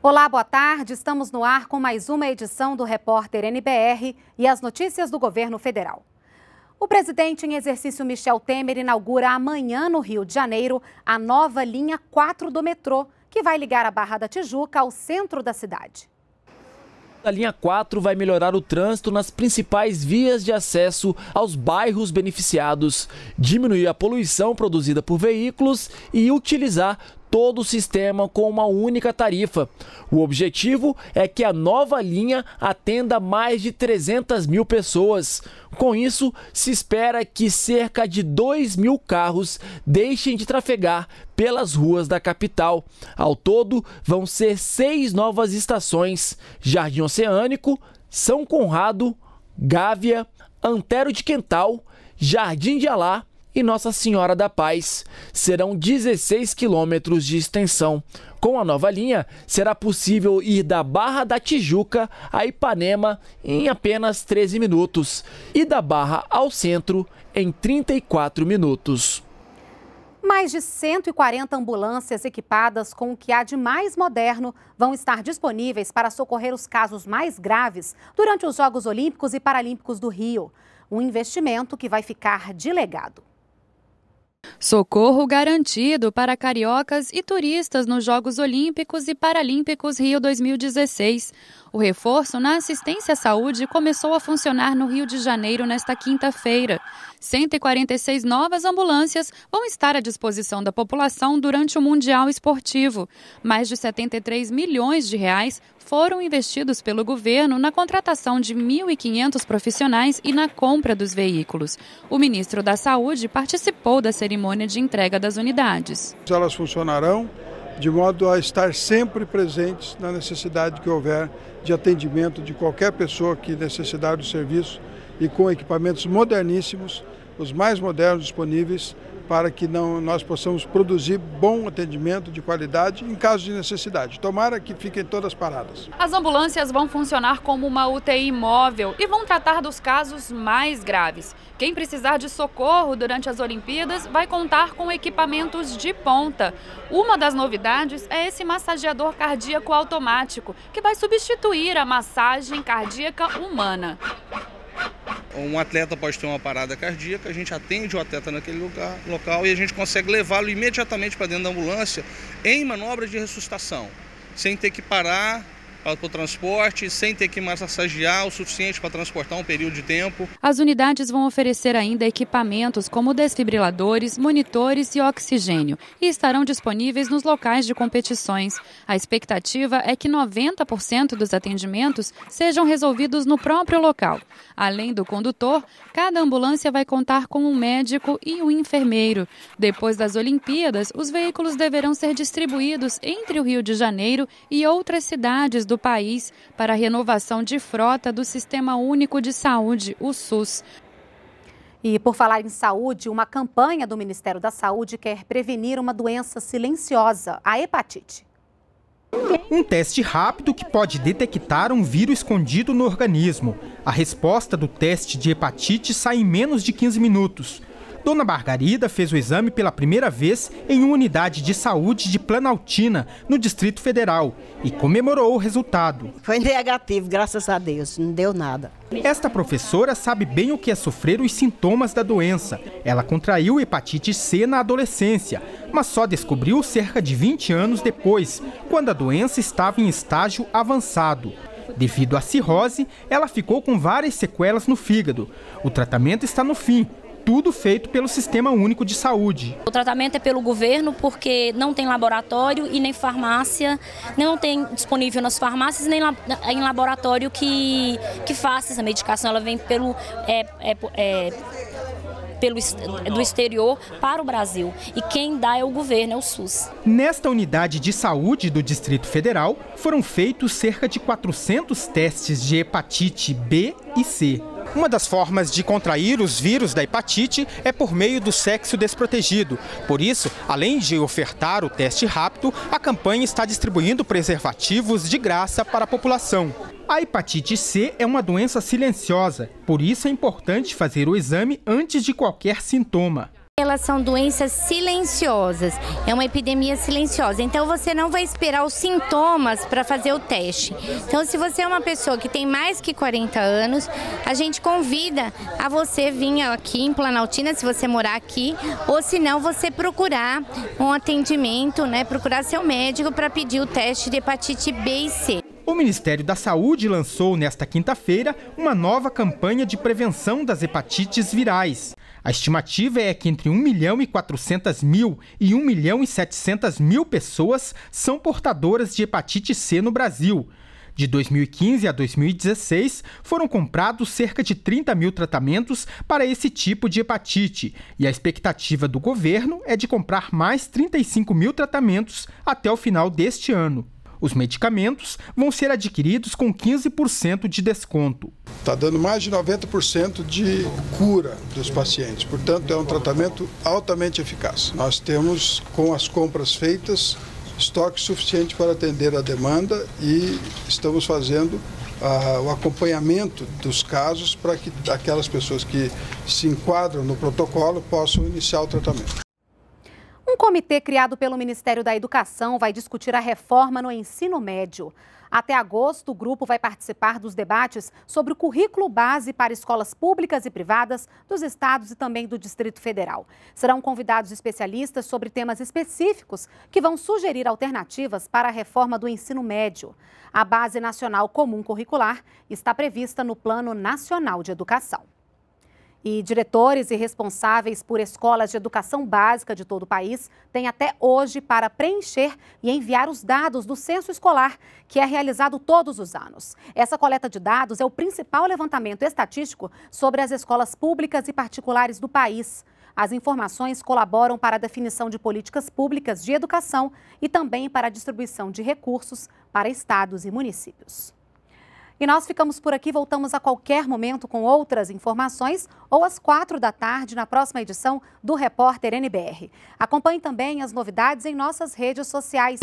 Olá, boa tarde. Estamos no ar com mais uma edição do Repórter NBR e as notícias do governo federal. O presidente em exercício Michel Temer inaugura amanhã no Rio de Janeiro a nova linha 4 do metrô, que vai ligar a Barra da Tijuca ao centro da cidade. A linha 4 vai melhorar o trânsito nas principais vias de acesso aos bairros beneficiados, diminuir a poluição produzida por veículos e utilizar todo o sistema com uma única tarifa. O objetivo é que a nova linha atenda mais de 300 mil pessoas. Com isso, se espera que cerca de 2 mil carros deixem de trafegar pelas ruas da capital. Ao todo, vão ser seis novas estações: Jardim Oceânico, São Conrado, Gávea, Antero de Quental, Jardim de Alá e Nossa Senhora da Paz. Serão 16 quilômetros de extensão. Com a nova linha, será possível ir da Barra da Tijuca a Ipanema em apenas 13 minutos e da Barra ao centro em 34 minutos. Mais de 140 ambulâncias equipadas com o que há de mais moderno vão estar disponíveis para socorrer os casos mais graves durante os Jogos Olímpicos e Paralímpicos do Rio. Um investimento que vai ficar de legado. Socorro garantido para cariocas e turistas nos Jogos Olímpicos e Paralímpicos Rio 2016. O reforço na assistência à saúde começou a funcionar no Rio de Janeiro nesta quinta-feira. 146 novas ambulâncias vão estar à disposição da população durante o Mundial Esportivo. Mais de 73 milhões de reais foram investidos pelo governo na contratação de 1.500 profissionais e na compra dos veículos. O ministro da Saúde participou da cerimônia de entrega das unidades. Elas funcionarão de modo a estar sempre presentes na necessidade que houver de atendimento de qualquer pessoa que necessitar do serviço e com equipamentos moderníssimos, os mais modernos disponíveis para que não, nós possamos produzir bom atendimento de qualidade em caso de necessidade. Tomara que fiquem todas paradas. As ambulâncias vão funcionar como uma UTI móvel e vão tratar dos casos mais graves. Quem precisar de socorro durante as Olimpíadas vai contar com equipamentos de ponta. Uma das novidades é esse massageador cardíaco automático, que vai substituir a massagem cardíaca humana. Um atleta pode ter uma parada cardíaca, a gente atende o atleta naquele lugar, local e a gente consegue levá-lo imediatamente para dentro da ambulância em manobras de ressuscitação, sem ter que parar para o transporte, sem ter que massagear o suficiente para transportar um período de tempo. As unidades vão oferecer ainda equipamentos como desfibriladores, monitores e oxigênio e estarão disponíveis nos locais de competições. A expectativa é que 90% dos atendimentos sejam resolvidos no próprio local. Além do condutor, cada ambulância vai contar com um médico e um enfermeiro. Depois das Olimpíadas, os veículos deverão ser distribuídos entre o Rio de Janeiro e outras cidades do país para a renovação de frota do Sistema Único de Saúde, o SUS. E por falar em saúde, uma campanha do Ministério da Saúde quer prevenir uma doença silenciosa, a hepatite. Um teste rápido que pode detectar um vírus escondido no organismo. A resposta do teste de hepatite sai em menos de 15 minutos. Dona Margarida fez o exame pela primeira vez em uma unidade de saúde de Planaltina, no Distrito Federal, e comemorou o resultado. Foi negativo, graças a Deus, não deu nada. Esta professora sabe bem o que é sofrer os sintomas da doença. Ela contraiu hepatite C na adolescência, mas só descobriu cerca de 20 anos depois, quando a doença estava em estágio avançado. Devido à cirrose, ela ficou com várias sequelas no fígado. O tratamento está no fim, tudo feito pelo Sistema Único de Saúde. O tratamento é pelo governo porque não tem laboratório e nem farmácia, não tem disponível nas farmácias nem em laboratório que, que faça essa medicação. Ela vem pelo, é, é, é, pelo, do exterior para o Brasil. E quem dá é o governo, é o SUS. Nesta unidade de saúde do Distrito Federal, foram feitos cerca de 400 testes de hepatite B e C. Uma das formas de contrair os vírus da hepatite é por meio do sexo desprotegido. Por isso, além de ofertar o teste rápido, a campanha está distribuindo preservativos de graça para a população. A hepatite C é uma doença silenciosa, por isso é importante fazer o exame antes de qualquer sintoma. Elas são doenças silenciosas, é uma epidemia silenciosa. Então você não vai esperar os sintomas para fazer o teste. Então, se você é uma pessoa que tem mais que 40 anos, a gente convida a você vir aqui em Planaltina, se você morar aqui, ou se não, você procurar um atendimento, né? Procurar seu médico para pedir o teste de hepatite B e C. O Ministério da Saúde lançou nesta quinta-feira uma nova campanha de prevenção das hepatites virais. A estimativa é que entre 1 milhão e 400 mil e 1 milhão e 700 mil pessoas são portadoras de hepatite C no Brasil. De 2015 a 2016, foram comprados cerca de 30 mil tratamentos para esse tipo de hepatite, e a expectativa do governo é de comprar mais 35 mil tratamentos até o final deste ano. Os medicamentos vão ser adquiridos com 15% de desconto. Está dando mais de 90% de cura dos pacientes, portanto, é um tratamento altamente eficaz. Nós temos, com as compras feitas, estoque suficiente para atender a demanda e estamos fazendo ah, o acompanhamento dos casos para que aquelas pessoas que se enquadram no protocolo possam iniciar o tratamento comitê criado pelo Ministério da Educação vai discutir a reforma no ensino médio. Até agosto, o grupo vai participar dos debates sobre o currículo base para escolas públicas e privadas dos estados e também do Distrito Federal. Serão convidados especialistas sobre temas específicos que vão sugerir alternativas para a reforma do ensino médio. A Base Nacional Comum Curricular está prevista no Plano Nacional de Educação. E diretores e responsáveis por escolas de educação básica de todo o país têm até hoje para preencher e enviar os dados do censo escolar, que é realizado todos os anos. Essa coleta de dados é o principal levantamento estatístico sobre as escolas públicas e particulares do país. As informações colaboram para a definição de políticas públicas de educação e também para a distribuição de recursos para estados e municípios. E nós ficamos por aqui, voltamos a qualquer momento com outras informações ou às quatro da tarde na próxima edição do Repórter NBR. Acompanhe também as novidades em nossas redes sociais.